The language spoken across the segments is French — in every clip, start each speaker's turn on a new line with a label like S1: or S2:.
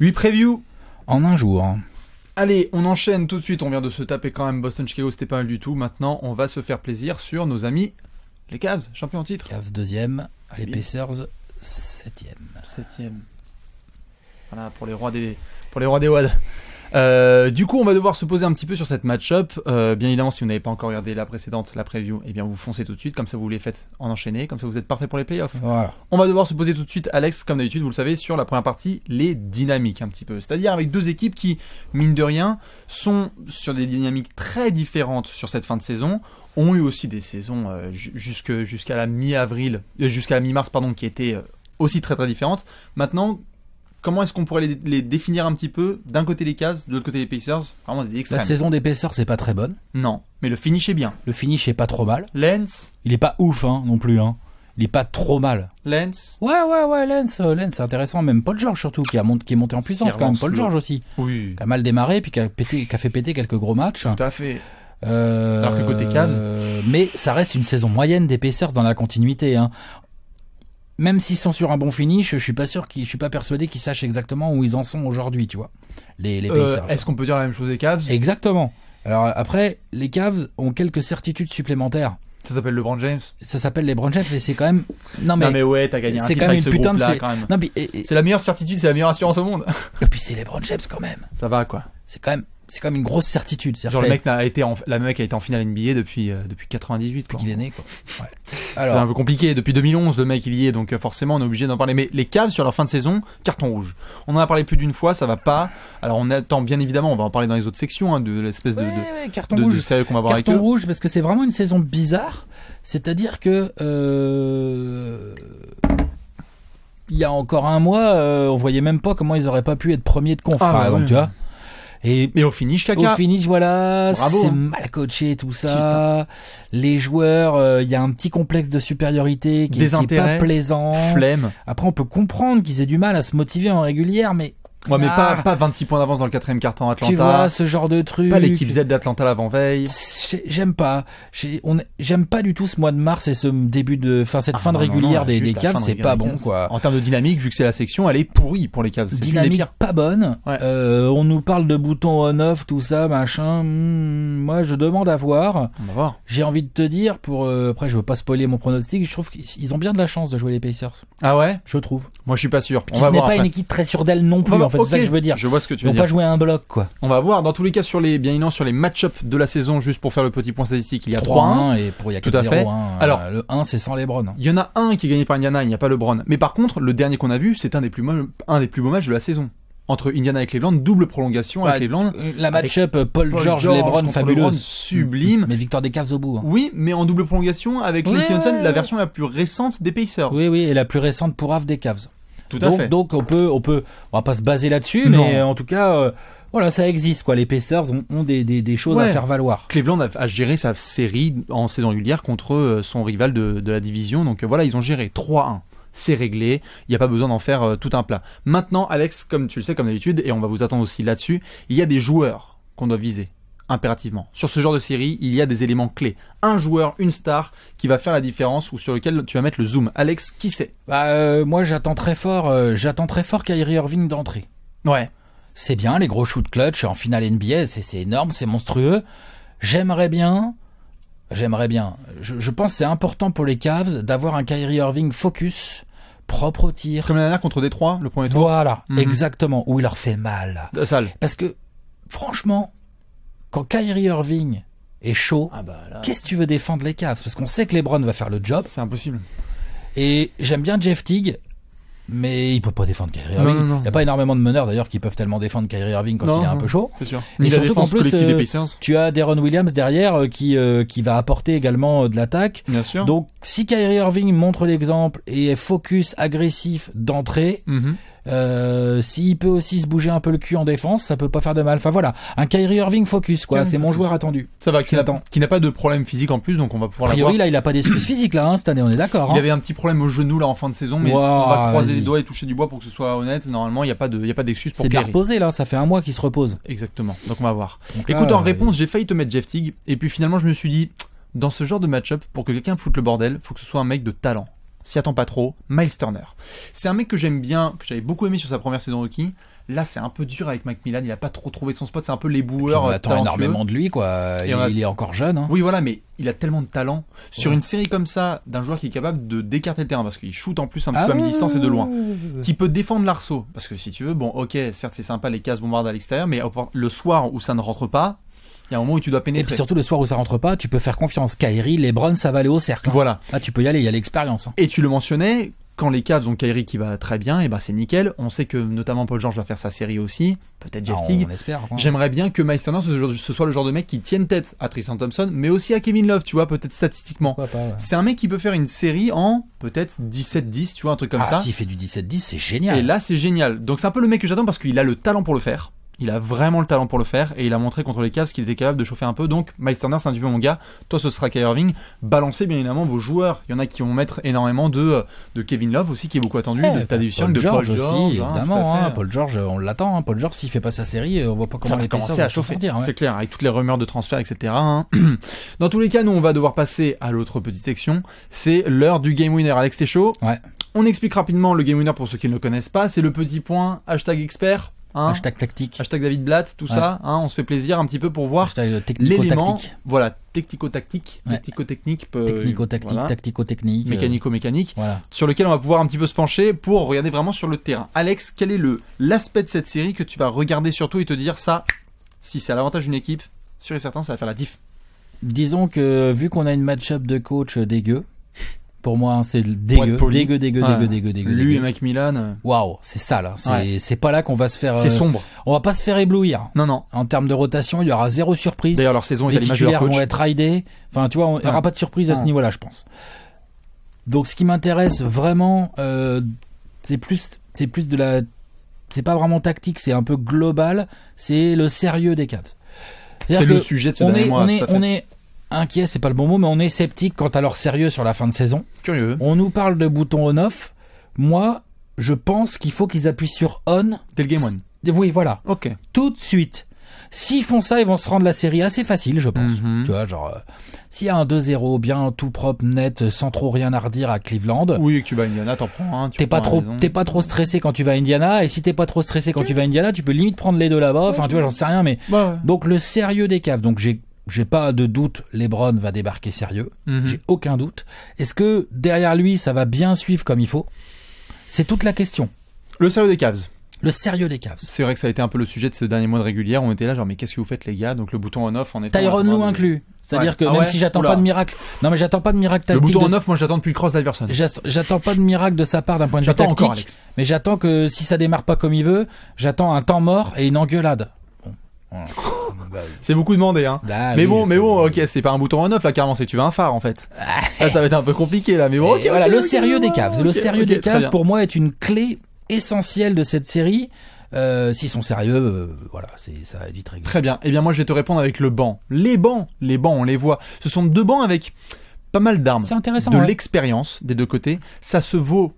S1: 8 previews en un jour.
S2: Allez, on enchaîne tout de suite. On vient de se taper quand même Boston-Chicago, c'était pas mal du tout. Maintenant, on va se faire plaisir sur nos amis les Cavs, champions en titre. Cavs deuxième, Allez, les Pacers septième. Septième. Voilà pour les rois des pour les rois des euh, du coup, on va devoir se poser un petit peu sur cette match-up. Euh, bien évidemment, si vous n'avez pas encore regardé la précédente, la preview, et eh bien vous foncez tout de suite, comme ça vous les faites en enchaîner, comme ça vous êtes parfait pour les playoffs. On va devoir se poser tout de suite, Alex, comme d'habitude, vous le savez, sur la première partie, les dynamiques un petit peu. C'est-à-dire avec deux équipes qui, mine de rien, sont sur des dynamiques très différentes sur cette fin de saison ont eu aussi des saisons euh, jusqu'à la mi-avril, jusqu'à la mi-mars, pardon, qui étaient aussi très très différentes. Maintenant, comment est-ce qu'on pourrait les, définir un petit peu D'un côté les Cavs, de l'autre côté les Pacers. des extrêmes. La saison
S1: d'épaisseur, c'est pas très bonne. Non, mais le finish est bien. Le finish est pas trop mal. Lens, il est pas ouf hein, non plus hein. Il est pas trop mal. Lens. Ouais ouais ouais Lens, euh, Lens c'est intéressant même Paul George surtout qui a monté, qui est monté en puissance quand même Paul George aussi. Oui. Qui a mal démarré puis qui a qui a fait péter quelques gros matchs. Tout à fait. Euh, Alors que côté Cavs. Euh, mais ça reste une saison moyenne d'épaisseur dans la continuité. Hein même s'ils sont sur un bon finish, je suis pas sûr qu'ils, suis pas persuadé qu'ils sachent exactement où ils en sont aujourd'hui, tu vois. Les, euh, Est-ce qu'on peut dire la même chose des Cavs Exactement. Alors après, les Cavs ont quelques certitudes supplémentaires. Ça s'appelle le LeBron James. Ça s'appelle les James, mais c'est quand même. Non mais. ouais, t'as gagné un C'est quand même une putain de. C'est la meilleure certitude, c'est la meilleure assurance au monde. et puis c'est LeBron James quand même. Ça va quoi. C'est quand même c'est quand même une grosse certitude. Genre le mec
S2: a été en, la mec a été en finale NBA depuis euh, depuis 98 depuis qu'il est né Alors... C'est un peu compliqué depuis 2011 le mec il y est donc euh, forcément on est obligé d'en parler mais les Cavs sur leur fin de saison carton rouge. On en a parlé plus d'une fois, ça va pas. Alors on attend bien évidemment, on va en parler dans les autres sections hein, de l'espèce de, de, ouais, carton rouge. qu'on va voir avec eux. Carton
S1: rouge parce que c'est vraiment une saison bizarre, c'est-à-dire que euh, il y a encore un mois, on voyait même pas comment ils auraient pas pu être premiers de conf. donc, ah, bah tu vois. Et au finish, caca. Au finish, voilà, c'est hein. mal coaché tout ça. Les joueurs, euh, il y a un petit complexe de supériorité qui, est, qui est pas plaisant. Flemme. Après, on peut comprendre qu'ils aient du mal à se motiver en régulière, mais Ouais, mais pas, ah. pas 26 points d'avance dans le quatrième carton Atlanta. Tu vois, ce genre de truc. Pas l'équipe Z d'Atlanta l'avant-veille. J'aime pas. J'aime pas du tout ce mois de mars et ce début de, fin cette ah fin de régulière des, des Cavs, c'est pas bon,
S2: quoi. En termes de dynamique, vu que c'est la section,
S1: elle est pourrie pour les Cavs. Dynamique pas bonne. Euh, on nous parle de boutons on-off, tout ça, machin. Hmm, moi, je demande à voir. J'ai envie de te dire, pour, euh, après, je veux pas spoiler mon pronostic, je trouve qu'ils ont bien de la chance de jouer les Pacers. Ah ouais? Je trouve. Moi, je suis pas sûr. ce n'est pas une équipe très sûre d'elle non plus. C'est ça que je veux dire. Je vois ce que tu veux pas jouer à un bloc, quoi. On va voir. Dans tous les cas, sur les,
S2: bien sur les match-up de la saison, juste pour faire le petit point statistique, il y a 3-1. Et pour, il y a Tout à fait. Euh, Alors, le 1, c'est sans Lebron. Il y en a un qui est gagné par Indiana, il n'y a pas Lebron. Mais par contre, le dernier qu'on a vu, c'est un des plus un des plus beaux matchs de la saison entre Indiana et Cleveland, double prolongation avec Cleveland. Euh, la match-up euh, Paul, George, Lebron fabuleuse, sublime. Mais victoire des Cavs au bout. Hein. Oui, mais en double prolongation avec Jens
S1: Johnson, la version la plus récente des Pacers. Oui, oui, et la plus récente pour Av des Cavs donc, on peut, on peut, on va pas se baser là-dessus, mais en tout cas, euh, voilà, ça existe quoi. Les Pacers ont, des, choses à faire valoir. Cleveland a, géré sa série en saison régulière contre euh, son rival
S2: de, la division, donc euh, voilà, ils ont géré 3-1 c'est réglé, il n'y a pas besoin d'en faire tout un plat. Maintenant, Alex, comme tu le sais, comme d'habitude, et on va vous attendre aussi là-dessus, il y a des joueurs qu'on doit viser impérativement. Sur ce genre de série, il y a des éléments clés. Un joueur, une star, qui va faire la
S1: différence ou sur lequel tu vas mettre le zoom. Alex, qui c'est bah, euh, Moi, j'attends très fort, euh, j'attends très fort Kyrie Irving d'entrée. Ouais. C'est bien, les gros shoots clutch en finale NBA, c'est énorme, c'est monstrueux. J'aimerais bien, j'aimerais bien. Je, je pense c'est important pour les Cavs d'avoir un Kyrie Irving focus propre au tir. Comme la dernière contre Détroit, le premier tour. Voilà, mhm. exactement, où il leur fait mal. De euh, sale. Parce que franchement, quand Kyrie Irving est chaud, ah bah qu'est-ce que tu veux défendre les Cavs Parce qu'on sait que LeBron va faire le job. C'est impossible. Et j'aime bien Jeff Teague, mais il peut pas défendre Kyrie Irving. il n'y a pas énormément de meneurs d'ailleurs qui peuvent tellement défendre Kyrie Irving quand il est un peu chaud. C'est sûr. Mais surtout qu'en plus, euh, tu as Deron Williams derrière euh, qui euh, qui va apporter également de l'attaque. Bien sûr. Donc si Kyrie Irving montre l'exemple et est focus agressif d'entrée, mhm. Euh, s'il peut aussi se bouger un peu le cul en défense, ça peut pas faire de mal. Enfin voilà, un Kyrie Irving focus, quoi. C'est mon joueur attendu.
S2: Ça va, qui n'a pas de problème physique en plus, donc on va pouvoir. A priori, là, il a pas d'excuse physique
S1: là hein, cette année, on est d'accord. Il y hein. avait
S2: un petit problème au genou là en fin de saison, mais on va croiser les doigts et toucher du bois pour que ce soit honnête. Normalement, il y a pas de, il a pas d'excuse pour. C'est bien reposé
S1: là, ça fait un mois qu'il se repose. Exactement. Donc on va voir. Écoute, en réponse,
S2: j'ai failli te mettre Jeff Teague, et puis finalement, je me suis dit, dans ce genre de match-up, pour que quelqu'un foute le bordel, faut que ce soit un mec de talent s'y attend pas trop, Miles Turner. C'est un mec que j'aime bien, que j'avais beaucoup aimé sur sa première saison Rookie. Là, c'est un peu dur avec Macmillan, il a pas trop trouvé son spot, c'est un peu les boueurs. On attend énormément de lui, quoi. il, est encore jeune. Hein. Oui, voilà, mais il a tellement de talent. Sur une série comme ça, d'un joueur qui est capable de d'écarter le terrain, parce qu'il shoot en plus un petit ah peu à mi-distance et de loin, qui peut défendre l'arceau. Parce que si tu veux, bon, ok, certes, c'est sympa les cases bombardes à l'extérieur, mais le soir où ça ne rentre pas, il y a un moment où tu dois pénétrer. Et surtout
S1: le soir où ça rentre pas, tu peux faire confiance. Kyrie, LeBron, ça va aller au cercle. Hein. Voilà.
S2: tu peux y aller, il y a l'expérience. Hein. Et tu le mentionnais, quand les Cavs ont Kyrie qui va très bien, et eh ben c'est nickel. On sait que notamment Paul George va faire sa série aussi, peut-être Jeff ah, Teague. Hein. J'aimerais bien que Miles ce soit le genre de mec qui tienne tête à Tristan Thompson, mais aussi à Kevin Love, tu vois, peut-être statistiquement. C'est un mec qui peut faire une série en peut-être 17-10, tu vois, un truc comme ah, ça. S'il fait
S1: du 17-10, c'est génial. Et là,
S2: c'est génial. Donc c'est un peu le mec que j'attends parce qu'il a le talent pour le faire. Il a vraiment le talent pour le faire et il a montré contre les Cavs qu'il était capable de chauffer un peu. Donc Mike Turner, c'est un petit peu mon gars. Toi, ce sera Kyrie Irving. Balancez bien évidemment vos joueurs. Il y en a qui vont mettre énormément de, de Kevin Love aussi, qui est beaucoup attendu, de Paul, de George Aussi, hein, évidemment, hein.
S1: Paul George, euh, on l'attend. Hein. Paul George, s'il fait pas sa série, euh, on voit pas comment ça va commencer à chauffer. C'est
S2: clair, avec toutes les rumeurs de transfert, etc. Dans tous les cas, nous, on va devoir passer à l'autre petite section. C'est l'heure du game winner. Alex, t'es chaud On explique rapidement le game winner pour ceux qui ne le connaissent pas. C'est le petit point hashtag expert Hein hashtag tactique. Hashtag David Blatt, tout ça. Hein, on se fait plaisir un petit peu pour voir euh, l'élément. Voilà, euh, technico-tactique, technico-technique, tactique tactico-technique, euh, mécanico-mécanique, sur lequel on va pouvoir un petit peu se pencher pour regarder vraiment sur le terrain. Alex, quel est le l'aspect de cette série que tu vas regarder surtout et te dire ça, si c'est à l'avantage d'une équipe, sûr et certain, ça va faire la diff.
S1: Disons que vu qu'on a une match-up de coach dégueu. Pour moi, hein, c'est dégueu, dégueu, dégueu, dégueu, dégueu, Lui et Macmillan. Euh. Waouh, c'est ça là. C'est pas là qu'on va se faire. C'est euh, sombre. on va pas se faire éblouir. Non, non. En termes de rotation, il y aura zéro surprise. D'ailleurs, leur saison est Les titulaires vont être aidés. Enfin, tu vois, il n'y aura pas de surprise à ce niveau-là, je pense. Donc, ce qui m'intéresse vraiment, euh, c'est plus, c'est plus de la, c'est pas vraiment tactique, c'est un peu global. C'est le sérieux des Cavs. C'est le sujet de ce on On on est, inquiet, c'est pas le bon mot, mais on est sceptique quant à leur sérieux sur la fin de saison. Curieux. On nous parle de bouton on-off. Moi, je pense qu'il faut qu'ils appuient sur on. Tel game one. Oui, voilà. Ok. Tout de suite. S'ils font ça, ils vont se rendre la série assez facile, je pense. Mhm. Tu vois, genre, euh, s'il y a un 2-0 bien tout propre, net, sans trop rien à redire à Cleveland. Oui, et que tu vas à Indiana, t'en prends. t'es pas trop, t'es pas trop stressé quand tu vas à Indiana, et si t'es pas trop stressé quand tu vas à Indiana, tu peux limite prendre les deux là-bas. Enfin, tu vois, j'en sais rien, mais bah donc le sérieux des caves. Donc j'ai j'ai pas de doute, LeBron va débarquer sérieux. Mhm. J'ai aucun doute. Est-ce que derrière lui, ça va bien suivre comme il faut C'est toute la question. Le sérieux des
S2: Cavs. Le sérieux des Cavs. C'est vrai que ça a été un peu le sujet de ce dernier mois de régulière. On était là, genre, mais qu'est-ce que vous faites, les gars Donc le bouton en off,
S1: en est. Tyron Lou inclus. C'est-à-dire que ah même si j'attends pas de miracle, non mais j'attends pas de miracle tactique. Le bouton off, moi j'attends depuis le cross d'Iverson. J'attends pas de miracle de sa part d'un point de vue tactique. Encore, Alex. Mais j'attends que si ça démarre pas comme il veut, j'attends un temps mort et une engueulade. Bon. Bah c'est beaucoup demandé, hein. Bah mais bon, mais bon,
S2: ok, c'est pas un bouton en neuf là, carrément, c'est tu veux un phare
S1: en fait. ça va être un peu
S2: compliqué là, mais bon. voilà, le sérieux des caves. le sérieux des caves, pour
S1: moi, est une clé essentielle de cette série. Euh, s'ils sont sérieux, euh, voilà, c'est ça dit très Très bien. Eh bien, moi, je vais te répondre
S2: avec le banc. Les bancs, les bancs, on les voit. Ce sont deux bancs avec pas mal d'armes, C'est intéressant de l'expérience des deux côtés. Ça se vaut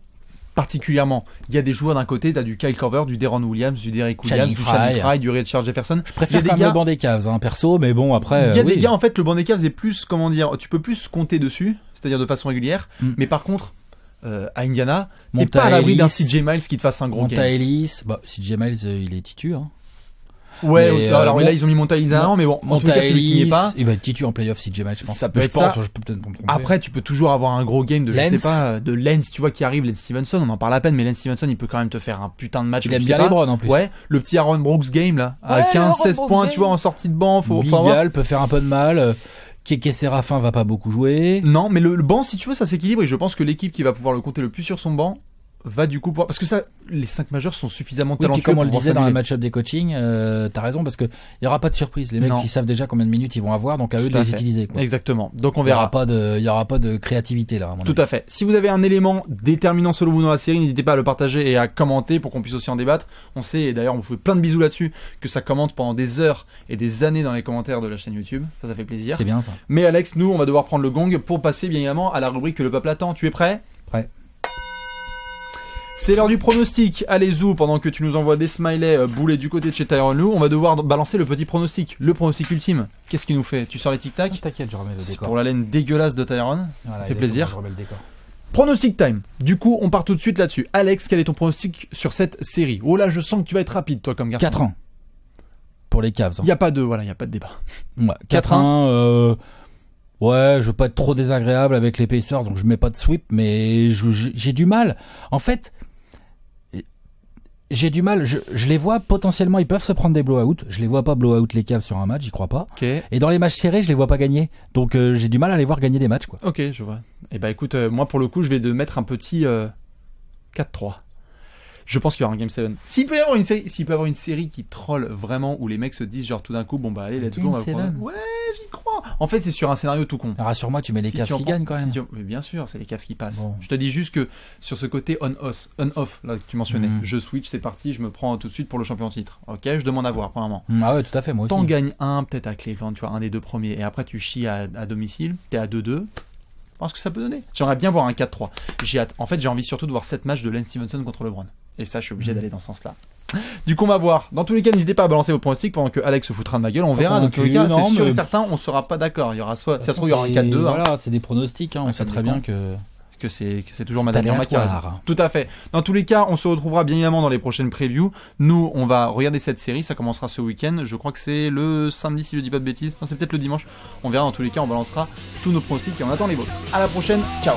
S2: particulièrement. Il y a des joueurs d'un côté, t'as du Kyle Corver, du Deron Williams, du Derek Williams, du Shannon Fry, du Richard Jefferson. Je préfère des même gars... le banc des hein, perso,
S1: mais bon après. Il y a euh, des gars
S2: en fait, le banc des caves est plus, comment dire, tu peux plus compter dessus, c'est-à-dire de façon régulière.
S1: Mm. Mais par contre, euh, à Indiana, t'es pas à l'abri d'un CJ Miles qui te fasse un gros Monta Ellis, bah, CJ Miles, euh, il est titu. Ouais, euh, alors, là ils ont mis Montaïs mais bon, en tout cas celui qui pas. Il va être titu en playoff si match, je pense. Après, tu peux toujours avoir un
S2: gros game de, Lens. je sais pas, de Lens, tu vois, qui arrive, Lens Stevenson, on en parle à peine, mais Lens Stevenson, il peut quand même te faire un putain de match. Il aime bien les en plus. Ouais, le petit Aaron Brooks game, là, à 15-16 points, tu vois, en sortie de banc, faut, peut faire un peu de mal. Euh, Keke Serafin va pas beaucoup jouer. Non, mais le banc, si tu veux, ça s'équilibre et je pense que l'équipe qui va pouvoir le compter le plus sur son banc, va du coup pouvoir parce que ça les cinq majeurs sont
S1: suffisamment talentueux comme on le disait dans le match-up des coachings euh, t'as raison parce que il y aura pas de surprise les mecs qui savent déjà combien de minutes ils vont avoir donc à eux de les utiliser exactement donc on verra pas de il y aura pas de créativité là
S2: tout à fait si vous avez un élément déterminant sur le dans la série n'hésitez pas à le partager et à commenter pour qu'on puisse aussi en débattre on sait et d'ailleurs on vous fait plein de bisous là-dessus que ça commente pendant des heures et des années dans les commentaires de la chaîne YouTube ça ça fait plaisir c'est bien ça mais Alex nous on va devoir prendre le gong pour passer bien évidemment à la rubrique que le peuple attend tu es prêt prêt c'est l'heure du pronostic. Allez Zou, pendant que tu nous envoies des smileys boulés euh, boulets du côté de chez Tyron Lou, on va devoir balancer le petit pronostic, le pronostic ultime. Qu'est-ce qu'il nous fait Tu sors les tic tac ah, T'inquiète, je remets le C'est pour la laine dégueulasse de Tyron. Ça fait plaisir. Pronostic time. Du coup, on part tout de suite là-dessus. Alex, quel est ton pronostic sur cette série Oh là, je sens que tu vas être rapide, toi, comme garçon. 4 ans. Pour les caves hein. Il y a pas de, voilà, il a pas de débat.
S1: 4 ans, euh, Ouais, je veux pas être trop désagréable avec les Pacers, donc je mets pas de sweep, mais j'ai du mal. En fait, j'ai du mal. Je, les vois potentiellement, ils peuvent se prendre des blowouts. Je les vois pas blowout les caves sur un match, j'y crois pas. Et dans les matchs serrés, je les vois pas gagner. Donc euh, j'ai du mal à les voir gagner des matchs. Quoi.
S2: Ok, je vois. Et eh bah ben, écoute, euh, moi pour le coup, je vais de mettre un petit 4-3. Euh, je pense qu'il y aura un Game 7. S'il peut y avoir une série, s'il peut avoir une série qui troll vraiment où les mecs se disent genre tout d'un coup bon bah allez let's go on va prendre... Ouais, j'y crois. En fait, c'est sur un scénario tout con. Rassure-moi, tu mets les si qui gagnent quand même. bien sûr, c'est les caves qui passent. Je te dis juste que sur ce côté on off, on off là que tu mentionnais, mm. je switch, c'est parti, je me prends tout de suite pour le champion titre. OK, je demande à voir premièrement.
S1: Mm, ah ouais, tout à fait moi aussi. T'en
S2: gagnes un peut-être à Cleveland, tu vois, un des deux premiers et après tu chies à, domicile, t'es à 2-2 ce que ça peut donner. J'aimerais bien voir un 4-3. J'ai hâte. En fait, j'ai envie surtout de voir 7 matchs de Len Stevenson contre LeBron. Et ça, je suis obligé mm. d'aller dans ce sens-là. Du coup, on va voir. Dans tous les cas, n'hésitez pas à balancer vos pronostics pendant que Alex se foutra de ma gueule. On verra. Dans tous les cas, c'est sûr et certain, on sera pas d'accord. Il y aura soit, ça se trouve, il y aura un 4-2. Hein. Voilà, c'est des pronostics. Hein. Ah, on sait très bien que que c'est toujours ma dernière Tout à fait. Dans tous les cas, on se retrouvera bien évidemment dans les prochaines previews. Nous, on va regarder cette série. Ça commencera ce week-end. Je crois que c'est le samedi, si je dis pas de bêtises. c'est peut-être le dimanche. On verra. Dans tous les cas, on balancera tous nos pronostics et on attend les vôtres. À la prochaine. Ciao.